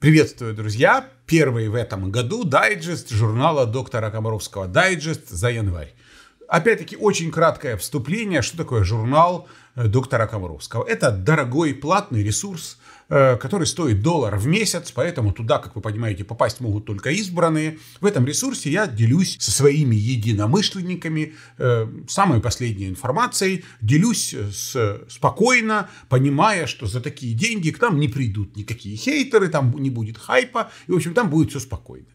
Приветствую, друзья! Первый в этом году дайджест журнала доктора Комаровского «Дайджест» за январь. Опять-таки, очень краткое вступление, что такое журнал э, доктора Комаровского. Это дорогой платный ресурс, Э, который стоит доллар в месяц, поэтому туда, как вы понимаете, попасть могут только избранные. В этом ресурсе я делюсь со своими единомышленниками э, самой последней информацией, делюсь э, с, спокойно, понимая, что за такие деньги к нам не придут никакие хейтеры, там не будет хайпа, и, в общем, там будет все спокойно.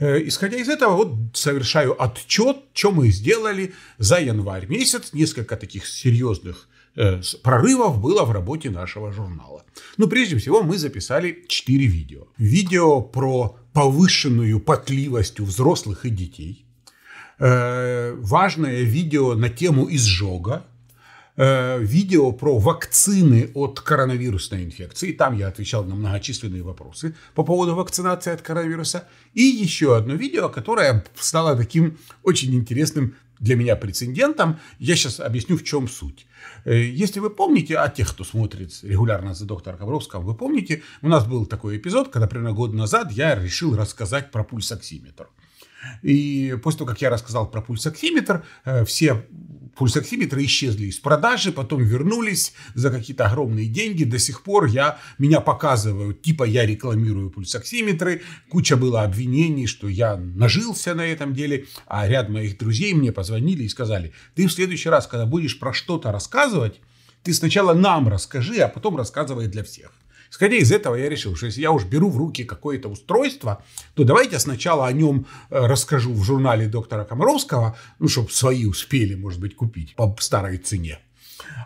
Исходя из этого, вот совершаю отчет, что мы сделали за январь месяц, несколько таких серьезных Э, прорывов было в работе нашего журнала. Но ну, прежде всего, мы записали 4 видео. Видео про повышенную потливость у взрослых и детей. Э, важное видео на тему изжога, э, видео про вакцины от коронавирусной инфекции. Там я отвечал на многочисленные вопросы по поводу вакцинации от коронавируса. И еще одно видео, которое стало таким очень интересным для меня прецедентом. Я сейчас объясню, в чем суть. Э, если вы помните, а тех, кто смотрит регулярно за доктором Ковровским, вы помните, у нас был такой эпизод, когда примерно год назад я решил рассказать про пульсоксиметр. И после того, как я рассказал про пульсоксиметр, э, все пульсоксиметры исчезли из продажи, потом вернулись за какие-то огромные деньги. До сих пор я, меня показывают, типа я рекламирую пульсоксиметры. Куча было обвинений, что я нажился на этом деле. А ряд моих друзей мне позвонили и сказали, ты в следующий раз, когда будешь про что-то рассказывать, ты сначала нам расскажи, а потом рассказывай для всех. Исходя из этого, я решил, что если я уж беру в руки какое-то устройство, то давайте сначала о нем э, расскажу в журнале доктора Комаровского, ну, чтобы свои успели, может быть, купить по старой цене.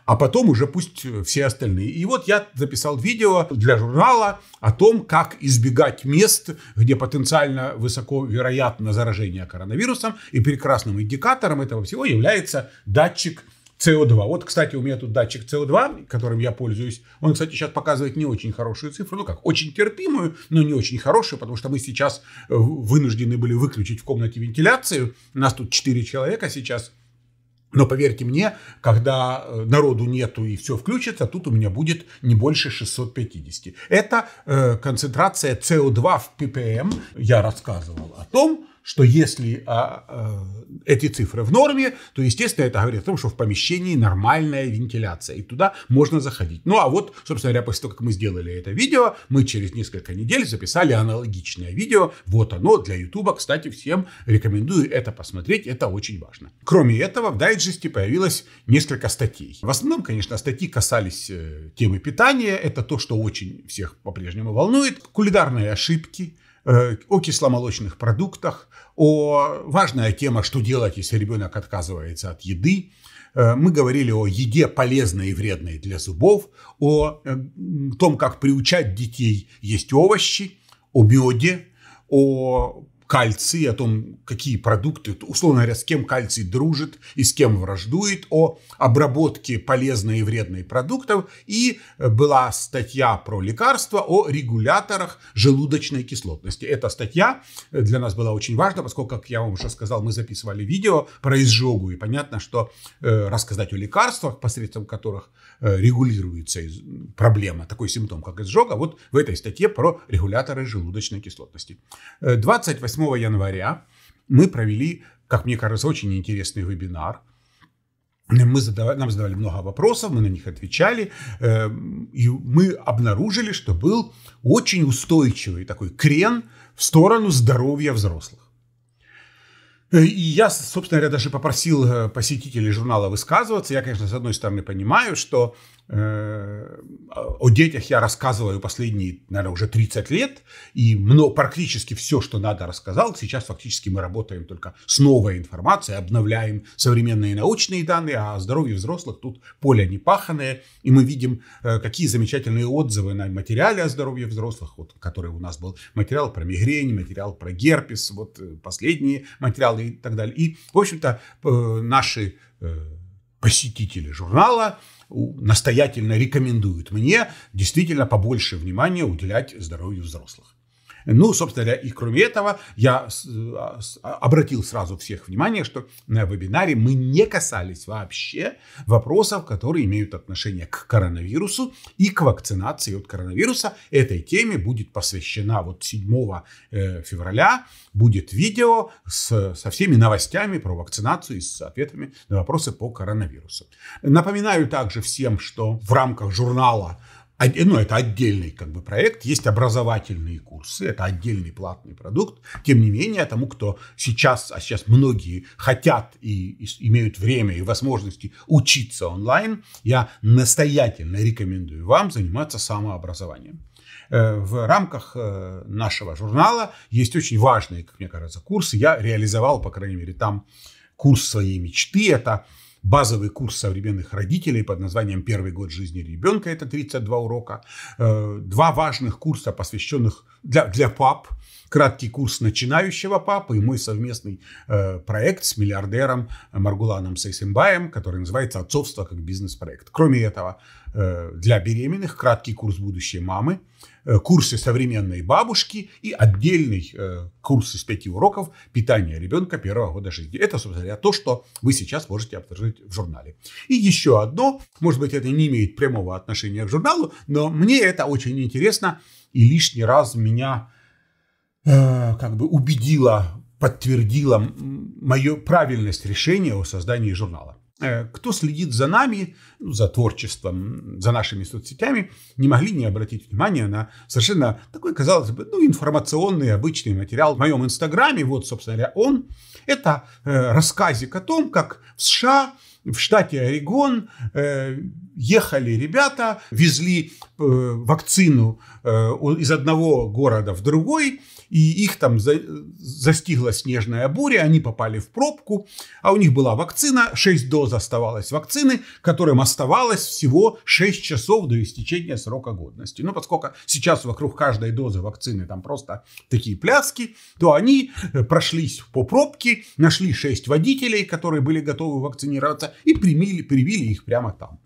А потом уже пусть э, все остальные. И вот я записал видео для журнала о том, как избегать мест, где потенциально высоко вероятно заражение коронавирусом. И прекрасным индикатором этого всего является датчик СО2. Вот, кстати, у меня тут датчик СО2, которым я пользуюсь. Он, кстати, сейчас показывает не очень хорошую цифру. Ну как, очень терпимую, но не очень хорошую, потому что мы сейчас э, вынуждены были выключить в комнате вентиляцию. У нас тут 4 человека сейчас. Но поверьте мне, когда э, народу нету и все включится, тут у меня будет не больше 650. Это э, концентрация СО2 в ppm. Эм. Я рассказывал о том, что если а, а, эти цифры в норме, то, естественно, это говорит о том, что в помещении нормальная вентиляция, и туда можно заходить. Ну, а вот, собственно говоря, после того, как мы сделали это видео, мы через несколько недель записали аналогичное видео. Вот оно для YouTube. Кстати, всем рекомендую это посмотреть, это очень важно. Кроме этого, в дайджесте появилось несколько статей. В основном, конечно, статьи касались э, темы питания. Это то, что очень всех по-прежнему волнует. Кулинарные ошибки, Э, о кисломолочных продуктах, о важная тема, что делать, если ребенок отказывается от еды. Э, мы говорили о еде полезной и вредной для зубов, о э, том, как приучать детей есть овощи, о меде, о кальций, о том, какие продукты, условно говоря, с кем кальций дружит и с кем враждует, о обработке полезной и вредной продуктов. И была статья про лекарства о регуляторах желудочной кислотности. Эта статья для нас была очень важна, поскольку, как я вам уже сказал, мы записывали видео про изжогу. И понятно, что э, рассказать о лекарствах, посредством которых э, регулируется проблема, такой симптом, как изжога, вот в этой статье про регуляторы желудочной кислотности. 28 э, 8 января мы провели, как мне кажется, очень интересный вебинар. Мы задавали, нам задавали много вопросов, мы на них отвечали, э, и мы обнаружили, что был очень устойчивый такой крен в сторону здоровья взрослых. Э, и я, собственно говоря, даже попросил э, посетителей журнала высказываться. Я, конечно, с одной стороны понимаю, что Э, о детях я рассказываю последние, наверное, уже 30 лет, и практически все, что надо, рассказал. Сейчас фактически мы работаем только с новой информацией, обновляем современные научные данные, а о здоровье взрослых тут поле не паханое, и мы видим, э, какие замечательные отзывы на материале о здоровье взрослых, вот, который у нас был материал про мигрень, материал про герпес, вот э, последние материалы и так далее. И, в общем-то, наши посетители журнала настоятельно рекомендуют мне действительно побольше внимания уделять здоровью взрослых. Ну, собственно говоря, и кроме этого, я э, а, обратил сразу всех внимание, что на вебинаре мы не касались вообще вопросов, которые имеют отношение к коронавирусу и к вакцинации от коронавируса. Этой теме будет посвящена вот 7 э, февраля будет видео с, со всеми новостями про вакцинацию и с ответами на вопросы по коронавирусу. Напоминаю также всем, что в рамках журнала ну, это отдельный как бы проект, есть образовательные курсы, это отдельный платный продукт. Тем не менее, тому, кто сейчас, а сейчас многие хотят и, и имеют время и возможности учиться онлайн, я настоятельно рекомендую вам заниматься самообразованием. Э, в рамках э, нашего журнала есть очень важные, как мне кажется, курсы. Я реализовал, по крайней мере, там курс своей мечты. Это базовый курс современных родителей под названием «Первый год жизни ребенка» – это 32 урока, э, два важных курса, посвященных для, для пап, краткий курс начинающего папы и мой совместный э, проект с миллиардером Маргуланом Сейсембаем, который называется «Отцовство как бизнес-проект». Кроме этого, э, для беременных краткий курс будущей мамы, Э, курсы современной бабушки и отдельный э, курс из пяти уроков питания ребенка первого года жизни. Это, собственно говоря, то, что вы сейчас можете обнаружить в журнале. И еще одно, может быть, это не имеет прямого отношения к журналу, но мне это очень интересно и лишний раз меня э, как бы убедило, подтвердило мою правильность решения о создании журнала. Э, кто следит за нами, ну, за творчеством, за нашими соцсетями, не могли не обратить внимания на совершенно такой, казалось бы, ну, информационный обычный материал в моем инстаграме. Вот, собственно говоря, он. Это э, рассказик о том, как в США, в штате Орегон э, ехали ребята, везли э, вакцину э, из одного города в другой, и их там за, застигла снежная буря, они попали в пробку, а у них была вакцина, 6 доз оставалось вакцины, которым оставалось всего 6 часов до истечения срока годности. Ну, поскольку сейчас вокруг каждой дозы вакцины там просто такие пляски, то они э, прошлись по пробке, нашли 6 водителей, которые были готовы вакцинироваться, и примили, привили их прямо там.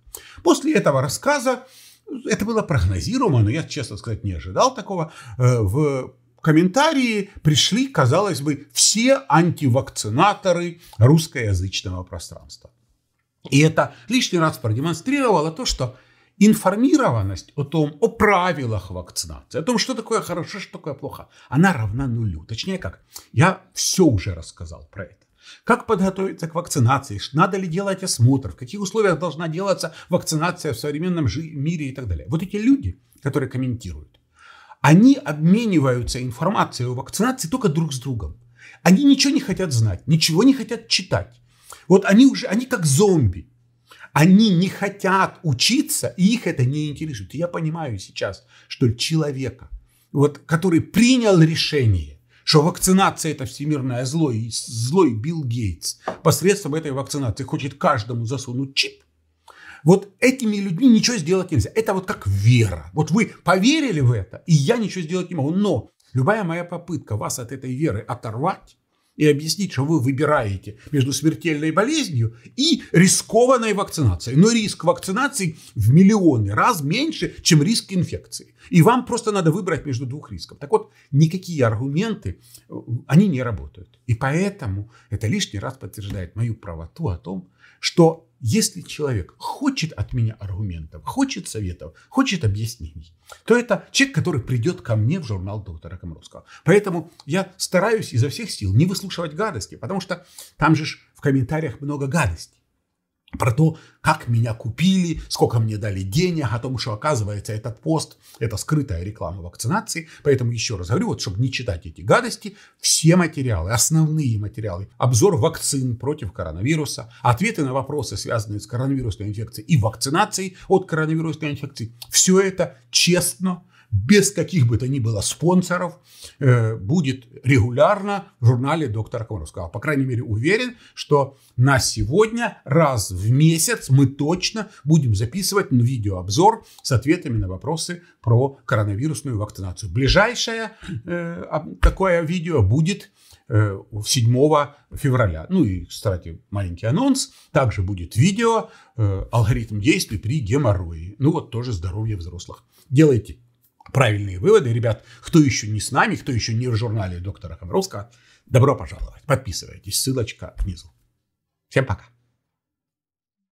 После этого рассказа э, это было прогнозируемо, но я, честно сказать, не ожидал такого. Э, в комментарии пришли, казалось бы, все антивакцинаторы русскоязычного пространства. И это лишний раз продемонстрировало то, что информированность о том, о правилах вакцинации, о том, что такое хорошо, что такое плохо, она равна нулю. Точнее как, я все уже рассказал про это. Как подготовиться к вакцинации, надо ли делать осмотр, в каких условиях должна делаться вакцинация в современном мире и так далее. Вот эти люди, которые комментируют, они обмениваются информацией о вакцинации только друг с другом. Они ничего не хотят знать, ничего не хотят читать. Вот они уже, они как зомби. Они не хотят учиться, и их это не интересует. я понимаю сейчас, что человека, вот, который принял решение, что вакцинация – это всемирное зло, и злой Билл Гейтс посредством этой вакцинации хочет каждому засунуть чип – вот этими людьми ничего сделать нельзя. Это вот как вера. Вот вы поверили в это, и я ничего сделать не могу. Но любая моя попытка вас от этой веры оторвать и объяснить, что вы выбираете между смертельной болезнью и рискованной вакцинацией. Но риск вакцинации в миллионы раз меньше, чем риск инфекции. И вам просто надо выбрать между двух рисков. Так вот, никакие аргументы, э, они не работают. И поэтому это лишний раз подтверждает мою правоту о том, что если человек хочет от меня аргументов, хочет советов, хочет объяснений, то это человек, который придет ко мне в журнал доктора Комаровского. Поэтому я стараюсь изо всех сил не выслушивать гадости, потому что там же в комментариях много гадостей про то, как меня купили, сколько мне дали денег, о том, что оказывается этот пост – это скрытая реклама вакцинации. Поэтому еще раз говорю, вот чтобы не читать эти гадости, все материалы, основные материалы, обзор вакцин против коронавируса, ответы на вопросы, связанные с коронавирусной инфекцией и вакцинацией от коронавирусной инфекции, все это честно, без каких бы то ни было спонсоров, э, будет регулярно в журнале доктора Комаровского. По крайней мере, уверен, что на сегодня раз в месяц мы точно будем записывать видеообзор с ответами на вопросы про коронавирусную вакцинацию. Ближайшее э, такое видео будет 7 э, февраля. Ну и, кстати, маленький анонс. Также будет видео «Алгоритм действий при геморрое». Ну вот тоже здоровье взрослых. Делайте правильные выводы. Ребят, кто еще не с нами, кто еще не в журнале доктора Комровского, добро пожаловать. Подписывайтесь. Ссылочка внизу. Всем пока.